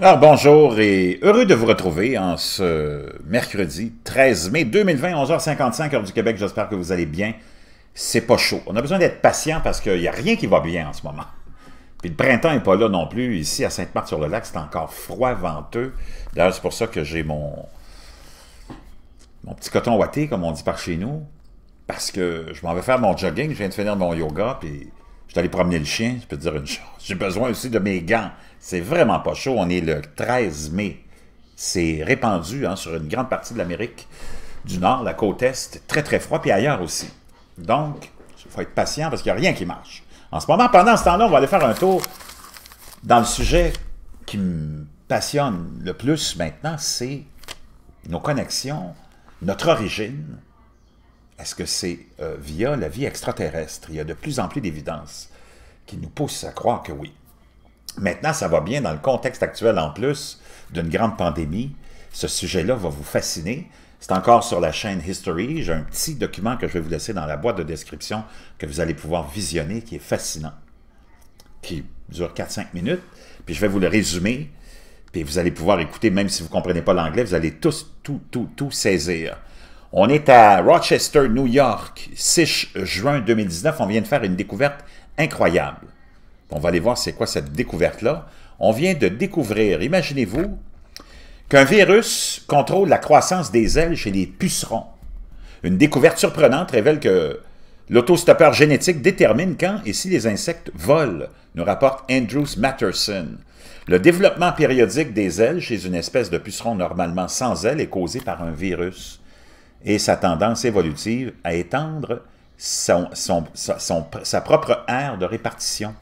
Alors ah, bonjour et heureux de vous retrouver en ce mercredi 13 mai 2020, 11h55 heure du Québec. J'espère que vous allez bien. C'est pas chaud. On a besoin d'être patient parce qu'il n'y a rien qui va bien en ce moment. Puis le printemps n'est pas là non plus. Ici à Sainte-Marthe-sur-le-Lac, c'est encore froid, venteux. D'ailleurs, c'est pour ça que j'ai mon, mon petit coton ouaté, comme on dit par chez nous, parce que je m'en vais faire mon jogging, je viens de finir mon yoga, puis je suis allé promener le chien, je peux dire une chose. J'ai besoin aussi de mes gants. C'est vraiment pas chaud. On est le 13 mai. C'est répandu hein, sur une grande partie de l'Amérique du Nord, la côte Est. Très, très froid, puis ailleurs aussi. Donc, il faut être patient parce qu'il n'y a rien qui marche. En ce moment, pendant ce temps-là, on va aller faire un tour dans le sujet qui me passionne le plus maintenant, c'est nos connexions, notre origine, est-ce que c'est euh, via la vie extraterrestre? Il y a de plus en plus d'évidences qui nous pousse à croire que oui. Maintenant, ça va bien dans le contexte actuel en plus d'une grande pandémie. Ce sujet-là va vous fasciner. C'est encore sur la chaîne History. J'ai un petit document que je vais vous laisser dans la boîte de description que vous allez pouvoir visionner, qui est fascinant, qui dure 4-5 minutes. Puis je vais vous le résumer. Puis vous allez pouvoir écouter, même si vous ne comprenez pas l'anglais, vous allez tous, tout, tout, tout saisir. On est à Rochester, New York, 6 juin 2019. On vient de faire une découverte incroyable. On va aller voir c'est quoi cette découverte-là. On vient de découvrir, imaginez-vous, qu'un virus contrôle la croissance des ailes chez les pucerons. Une découverte surprenante révèle que l'autostoppeur génétique détermine quand et si les insectes volent, nous rapporte Andrews Matterson. Le développement périodique des ailes chez une espèce de puceron normalement sans ailes est causé par un virus et sa tendance évolutive à étendre son, son, son, sa propre aire de répartition.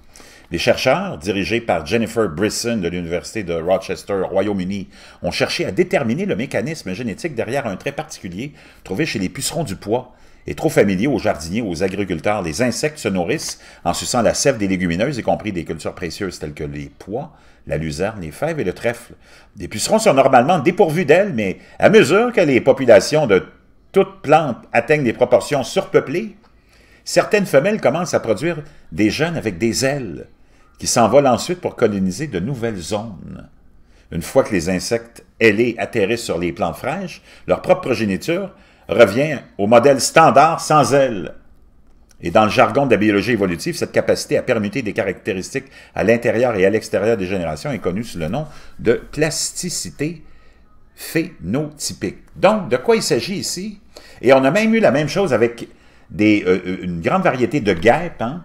Les chercheurs, dirigés par Jennifer Brisson de l'Université de Rochester, Royaume-Uni, ont cherché à déterminer le mécanisme génétique derrière un trait particulier trouvé chez les pucerons du poids, Et trop familier aux jardiniers, aux agriculteurs, les insectes se nourrissent en suçant la sève des légumineuses, y compris des cultures précieuses telles que les pois, la luzerne, les fèves et le trèfle. Les pucerons sont normalement dépourvus d'elles, mais à mesure que les populations de toutes plantes atteignent des proportions surpeuplées, certaines femelles commencent à produire des jeunes avec des ailes, qui s'envolent ensuite pour coloniser de nouvelles zones. Une fois que les insectes ailés atterrissent sur les plantes fraîches, leur propre progéniture revient au modèle standard sans ailes. Et dans le jargon de la biologie évolutive, cette capacité à permuter des caractéristiques à l'intérieur et à l'extérieur des générations est connue sous le nom de plasticité phénotypique. Donc, de quoi il s'agit ici? Et on a même eu la même chose avec des, euh, euh, une grande variété de guêpes. Hein.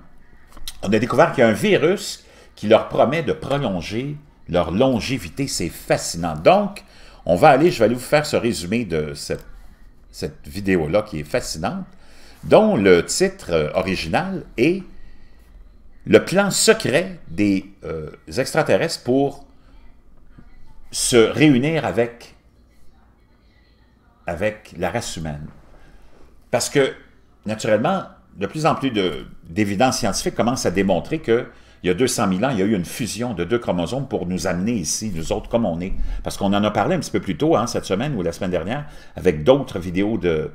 On a découvert qu'il y a un virus qui leur promet de prolonger leur longévité. C'est fascinant. Donc, on va aller, je vais aller vous faire ce résumé de cette, cette vidéo-là qui est fascinante, dont le titre euh, original est le plan secret des extraterrestres pour se réunir avec avec la race humaine. Parce que, naturellement, de plus en plus d'évidence scientifique commence à démontrer que il y a 200 000 ans, il y a eu une fusion de deux chromosomes pour nous amener ici, nous autres, comme on est. Parce qu'on en a parlé un petit peu plus tôt, hein, cette semaine ou la semaine dernière, avec d'autres vidéos de,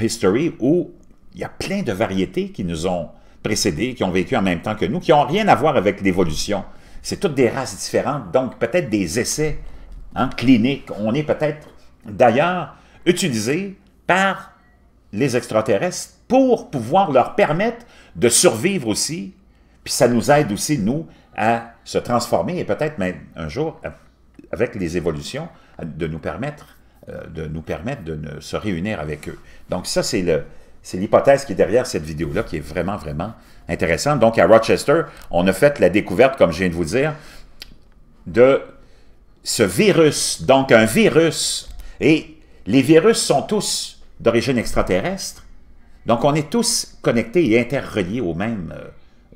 History, où il y a plein de variétés qui nous ont précédés, qui ont vécu en même temps que nous, qui n'ont rien à voir avec l'évolution. C'est toutes des races différentes, donc peut-être des essais hein, cliniques. On est peut-être, d'ailleurs, utilisés par les extraterrestres pour pouvoir leur permettre de survivre aussi, puis ça nous aide aussi, nous, à se transformer et peut-être même un jour, euh, avec les évolutions, de nous permettre euh, de, nous permettre de se réunir avec eux. Donc ça, c'est le, c'est l'hypothèse qui est derrière cette vidéo-là, qui est vraiment, vraiment intéressante. Donc, à Rochester, on a fait la découverte, comme je viens de vous dire, de ce virus. Donc, un virus. Et les virus sont tous d'origine extraterrestre, donc on est tous connectés et interreliés au même, euh,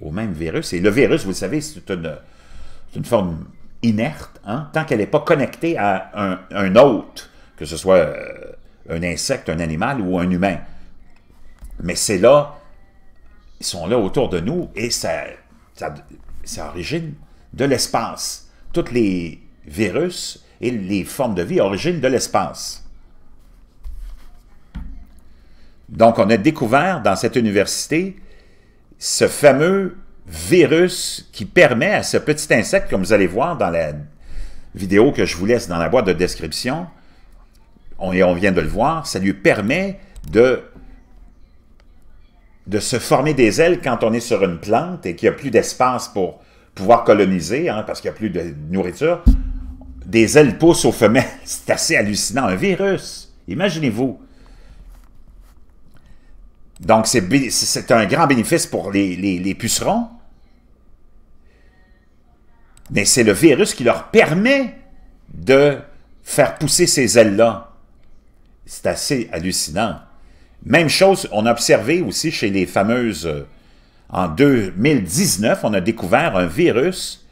au même virus. Et le virus, vous le savez, c'est une, forme inerte, hein. tant qu'elle n'est pas connectée à un, autre, que ce soit euh, un insecte, un animal ou un humain. Mais c'est là, ils sont là autour de nous et ça, ça, origine de l'espace. Tous les virus et les formes de vie originent de l'espace. Donc, on a découvert dans cette université ce fameux virus qui permet à ce petit insecte, comme vous allez voir dans la vidéo que je vous laisse dans la boîte de description, on, et on vient de le voir, ça lui permet de, de se former des ailes quand on est sur une plante et qu'il n'y a plus d'espace pour pouvoir coloniser, hein, parce qu'il n'y a plus de nourriture. Des ailes poussent aux femelles, c'est assez hallucinant, un virus, imaginez-vous. Donc, c'est un grand bénéfice pour les, pucerons. Mais c'est le virus qui leur permet de faire pousser ces ailes-là. C'est assez hallucinant. Même chose, on a observé aussi chez les fameuses... Euh, en 2019, on a découvert un virus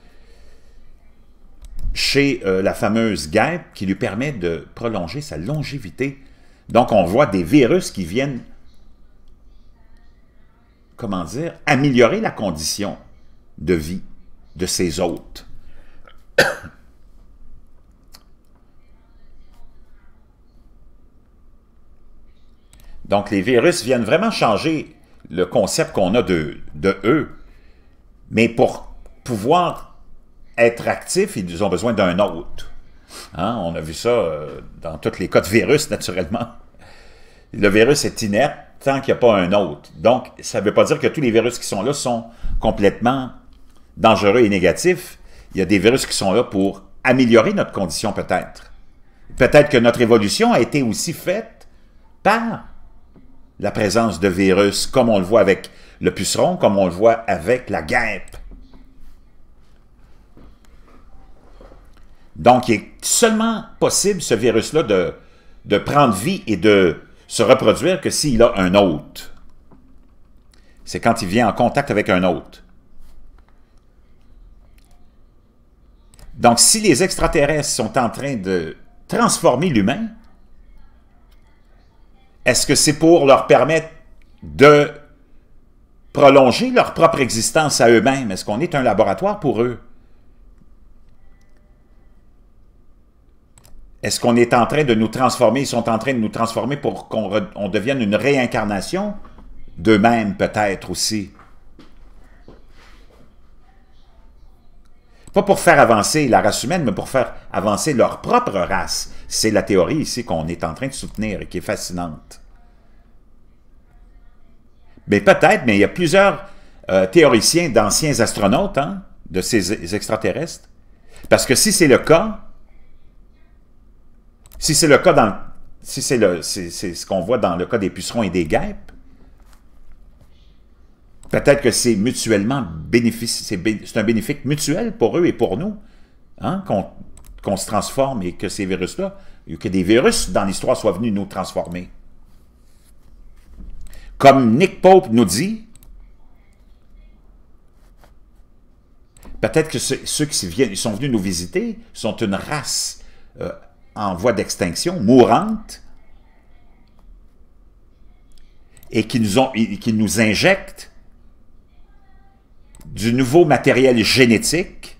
chez euh, la fameuse guêpe qui lui permet de prolonger sa longévité. Donc, on voit des virus qui viennent comment dire, améliorer la condition de vie de ces hôtes. Donc, les virus viennent vraiment changer le concept qu'on a de, eux, mais pour pouvoir être actifs, ils ont besoin d'un hôte. Hein, on a vu ça euh, dans tous les cas de virus, naturellement. Le virus est inerte, tant qu'il n'y a pas un autre. Donc, ça ne veut pas dire que tous les virus qui sont là sont complètement dangereux et négatifs. Il y a des virus qui sont là pour améliorer notre condition peut-être. Peut-être que notre évolution a été aussi faite par la présence de virus, comme on le voit avec le puceron, comme on le voit avec la guêpe. Donc, il est seulement possible, ce virus-là, de, de prendre vie et de se reproduire que s'il a un hôte. C'est quand il vient en contact avec un autre. Donc, si les extraterrestres sont en train de transformer l'humain, est-ce que c'est pour leur permettre de prolonger leur propre existence à eux-mêmes? Est-ce qu'on est un laboratoire pour eux? est-ce qu'on est en train de nous transformer, ils sont en train de nous transformer pour qu'on devienne une réincarnation d'eux-mêmes peut-être aussi? Pas pour faire avancer la race humaine, mais pour faire avancer leur propre race. C'est la théorie ici qu'on est en train de soutenir et qui est fascinante. Mais peut-être, mais il y a plusieurs euh, théoriciens d'anciens astronautes, hein, de ces extraterrestres. Parce que si c'est le cas, si c'est le cas dans c'est ce qu'on voit dans le cas des pucerons et des guêpes, peut-être que c'est mutuellement bénéfice, c'est un bénéfique mutuel pour eux et pour nous, hein, qu'on se transforme et que ces virus-là, que des virus dans l'histoire soient venus nous transformer. Comme Nick Pope nous dit, peut-être que ceux, qui viennent, sont venus nous visiter sont une race euh, en voie d'extinction, mourantes, et qui nous, ont, qui nous injectent du nouveau matériel génétique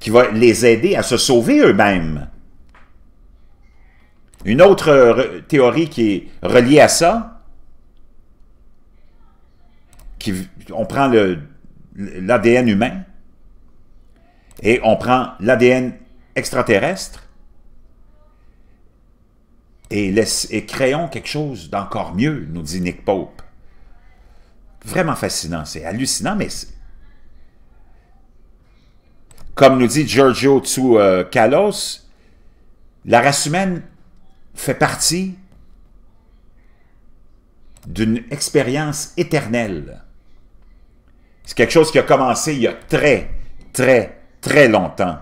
qui va les aider à se sauver eux-mêmes. Une autre euh, théorie qui est reliée à ça, qui, on prend l'ADN humain et on prend l'ADN extraterrestre et, créons quelque chose d'encore mieux, nous dit Nick Pope. Vraiment fascinant, c'est hallucinant, mais comme nous dit Giorgio Kalos, la race humaine fait partie d'une expérience éternelle. C'est quelque chose qui a commencé il y a très, très, très longtemps.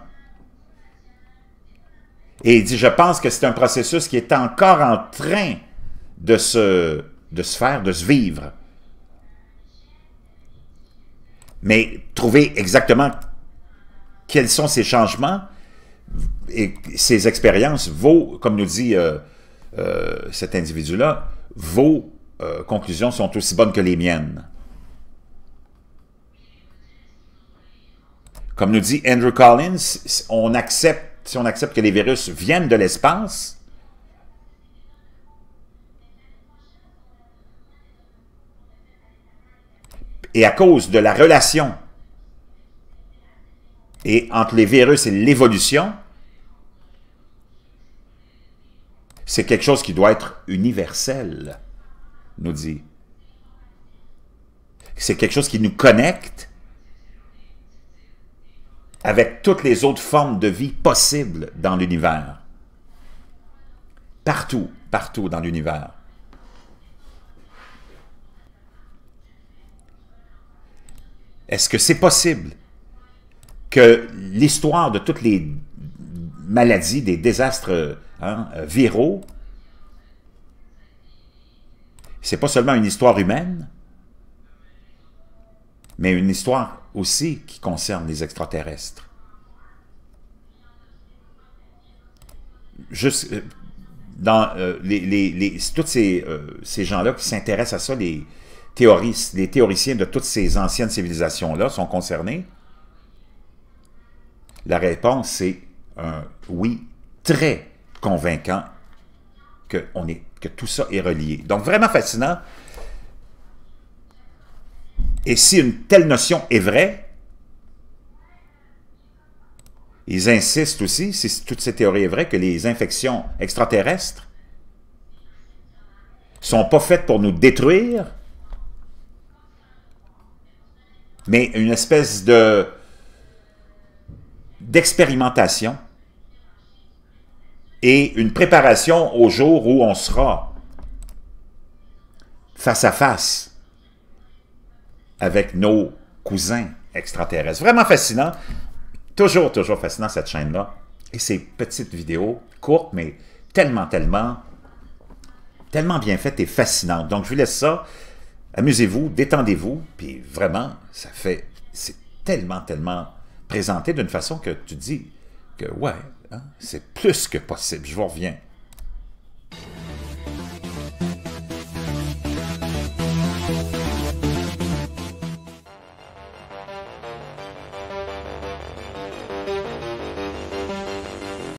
Et il dit, je pense que c'est un processus qui est encore en train de se, de se faire, de se vivre. Mais trouver exactement quels sont ces changements et ces expériences vaut, comme nous dit euh, euh, cet individu-là, vos euh, conclusions sont aussi bonnes que les miennes. Comme nous dit Andrew Collins, on accepte si on accepte que les virus viennent de l'espace, et à cause de la relation et entre les virus et l'évolution, c'est quelque chose qui doit être universel, nous dit. C'est quelque chose qui nous connecte avec toutes les autres formes de vie possibles dans l'univers. Partout, partout dans l'univers. Est-ce que c'est possible que l'histoire de toutes les maladies, des désastres viraux, hein, viraux, c'est pas seulement une histoire humaine, mais une histoire aussi qui concerne les extraterrestres. Juste euh, dans euh, les, les, tous ces, euh, ces gens-là qui s'intéressent à ça, les théoristes, les théoriciens de toutes ces anciennes civilisations-là sont concernés? La réponse, c'est un oui très convaincant que, on est, que tout ça est relié. Donc, vraiment fascinant. Et si une telle notion est vraie, ils insistent aussi, si toute cette théorie est vraie, que les infections extraterrestres sont pas faites pour nous détruire, mais une espèce de d'expérimentation et une préparation au jour où on sera face à face avec nos cousins extraterrestres. Vraiment fascinant. Toujours, toujours fascinant cette chaîne-là. Et ces petites vidéos, courtes, mais tellement, tellement, tellement bien faites et fascinantes. Donc, je vous laisse ça. Amusez-vous, détendez-vous. Puis vraiment, ça fait... C'est tellement, tellement présenté d'une façon que tu dis que, ouais, hein, c'est plus que possible. Je vous reviens.